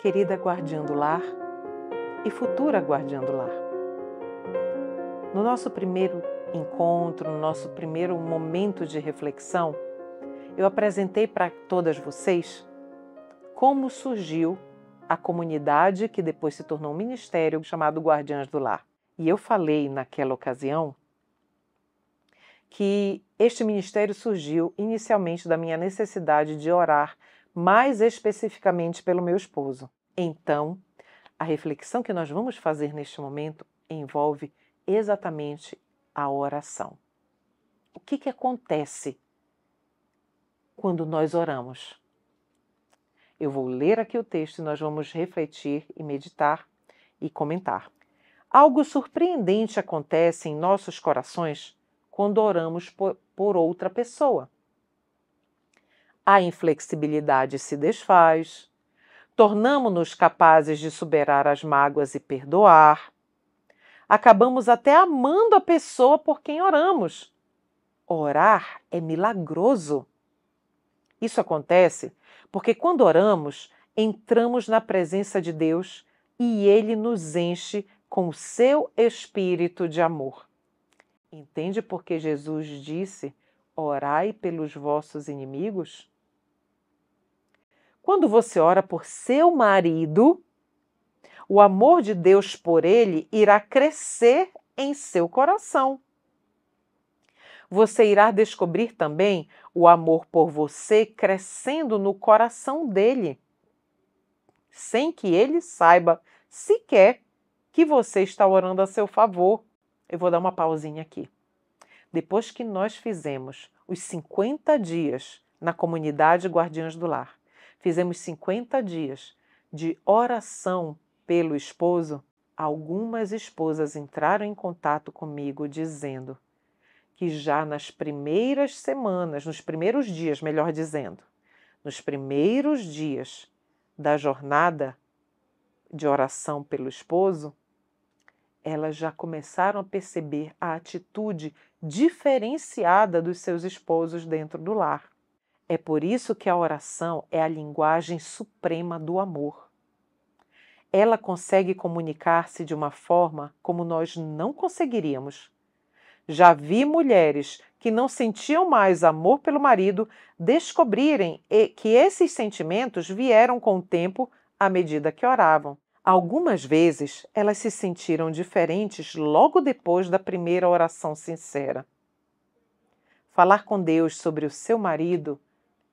querida guardiã do lar e futura guardiã do lar. No nosso primeiro encontro, no nosso primeiro momento de reflexão, eu apresentei para todas vocês como surgiu a comunidade que depois se tornou um ministério chamado Guardiãs do Lar. E eu falei naquela ocasião que este ministério surgiu inicialmente da minha necessidade de orar mais especificamente pelo meu esposo. Então, a reflexão que nós vamos fazer neste momento envolve exatamente a oração. O que, que acontece quando nós oramos? Eu vou ler aqui o texto e nós vamos refletir e meditar e comentar. Algo surpreendente acontece em nossos corações quando oramos por, por outra pessoa a inflexibilidade se desfaz, tornamo-nos capazes de superar as mágoas e perdoar, acabamos até amando a pessoa por quem oramos. Orar é milagroso. Isso acontece porque quando oramos, entramos na presença de Deus e ele nos enche com o seu espírito de amor. Entende por que Jesus disse: Orai pelos vossos inimigos? Quando você ora por seu marido, o amor de Deus por ele irá crescer em seu coração. Você irá descobrir também o amor por você crescendo no coração dele, sem que ele saiba sequer que você está orando a seu favor. Eu vou dar uma pausinha aqui. Depois que nós fizemos os 50 dias na comunidade Guardiões do Lar, Fizemos 50 dias de oração pelo esposo. Algumas esposas entraram em contato comigo dizendo que já nas primeiras semanas, nos primeiros dias, melhor dizendo, nos primeiros dias da jornada de oração pelo esposo, elas já começaram a perceber a atitude diferenciada dos seus esposos dentro do lar. É por isso que a oração é a linguagem suprema do amor. Ela consegue comunicar-se de uma forma como nós não conseguiríamos. Já vi mulheres que não sentiam mais amor pelo marido descobrirem que esses sentimentos vieram com o tempo à medida que oravam. Algumas vezes elas se sentiram diferentes logo depois da primeira oração sincera. Falar com Deus sobre o seu marido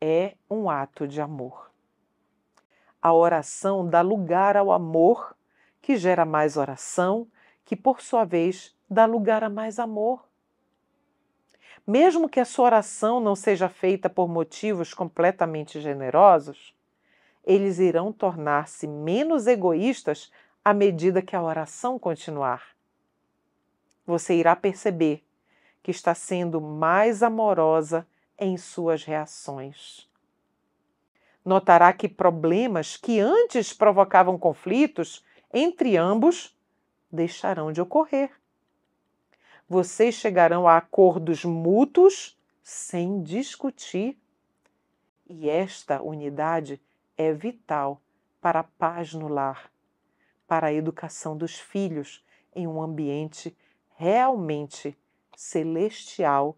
é um ato de amor. A oração dá lugar ao amor, que gera mais oração, que por sua vez dá lugar a mais amor. Mesmo que a sua oração não seja feita por motivos completamente generosos, eles irão tornar-se menos egoístas à medida que a oração continuar. Você irá perceber que está sendo mais amorosa em suas reações. Notará que problemas que antes provocavam conflitos entre ambos deixarão de ocorrer. Vocês chegarão a acordos mútuos sem discutir. E esta unidade é vital para a paz no lar, para a educação dos filhos em um ambiente realmente celestial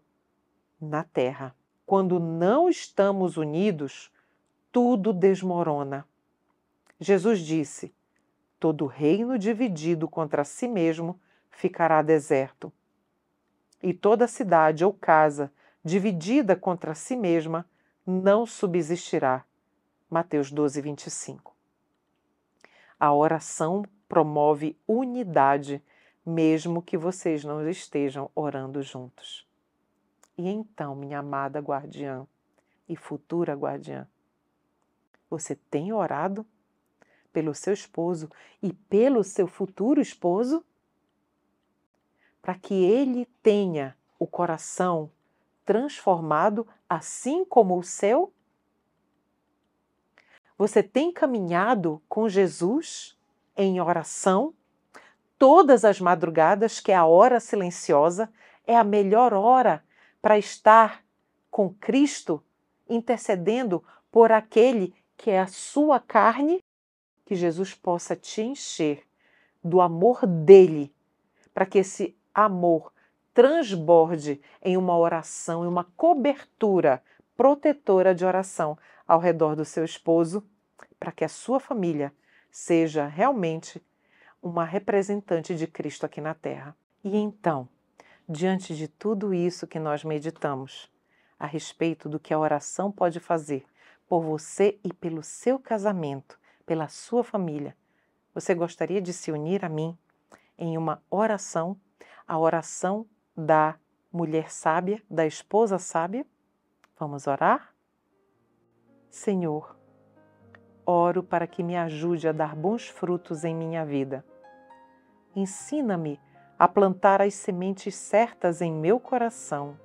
na Terra. Quando não estamos unidos, tudo desmorona. Jesus disse: Todo reino dividido contra si mesmo ficará deserto. E toda cidade ou casa dividida contra si mesma não subsistirá. Mateus 12, 25. A oração promove unidade, mesmo que vocês não estejam orando juntos. E então, minha amada guardiã e futura guardiã, você tem orado pelo seu esposo e pelo seu futuro esposo? Para que ele tenha o coração transformado assim como o seu? Você tem caminhado com Jesus em oração? Todas as madrugadas, que é a hora silenciosa é a melhor hora para estar com Cristo, intercedendo por aquele que é a sua carne, que Jesus possa te encher do amor dele, para que esse amor transborde em uma oração, em uma cobertura protetora de oração ao redor do seu esposo, para que a sua família seja realmente uma representante de Cristo aqui na terra. E então, diante de tudo isso que nós meditamos, a respeito do que a oração pode fazer por você e pelo seu casamento, pela sua família, você gostaria de se unir a mim em uma oração, a oração da mulher sábia, da esposa sábia? Vamos orar? Senhor, oro para que me ajude a dar bons frutos em minha vida. Ensina-me a plantar as sementes certas em meu coração.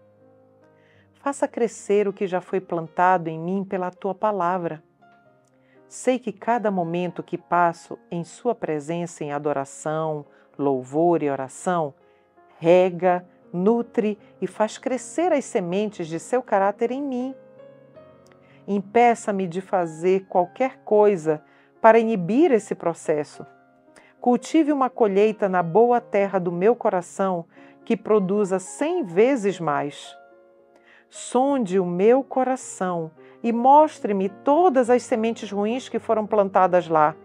Faça crescer o que já foi plantado em mim pela tua palavra. Sei que cada momento que passo em Sua presença em adoração, louvor e oração, rega, nutre e faz crescer as sementes de seu caráter em mim. Impeça-me de fazer qualquer coisa para inibir esse processo Cultive uma colheita na boa terra do meu coração que produza cem vezes mais. Sonde o meu coração e mostre-me todas as sementes ruins que foram plantadas lá,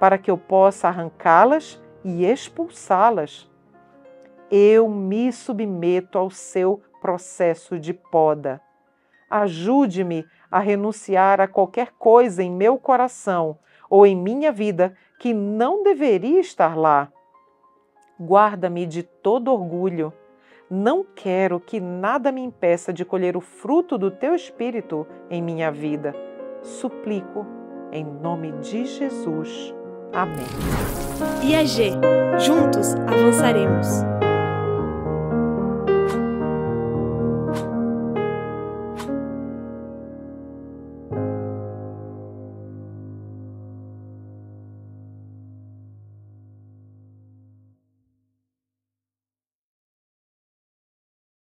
para que eu possa arrancá-las e expulsá-las. Eu me submeto ao seu processo de poda. Ajude-me a renunciar a qualquer coisa em meu coração ou em minha vida que não deveria estar lá. Guarda-me de todo orgulho. Não quero que nada me impeça de colher o fruto do teu espírito em minha vida. Suplico, em nome de Jesus. Amém. G. Juntos avançaremos.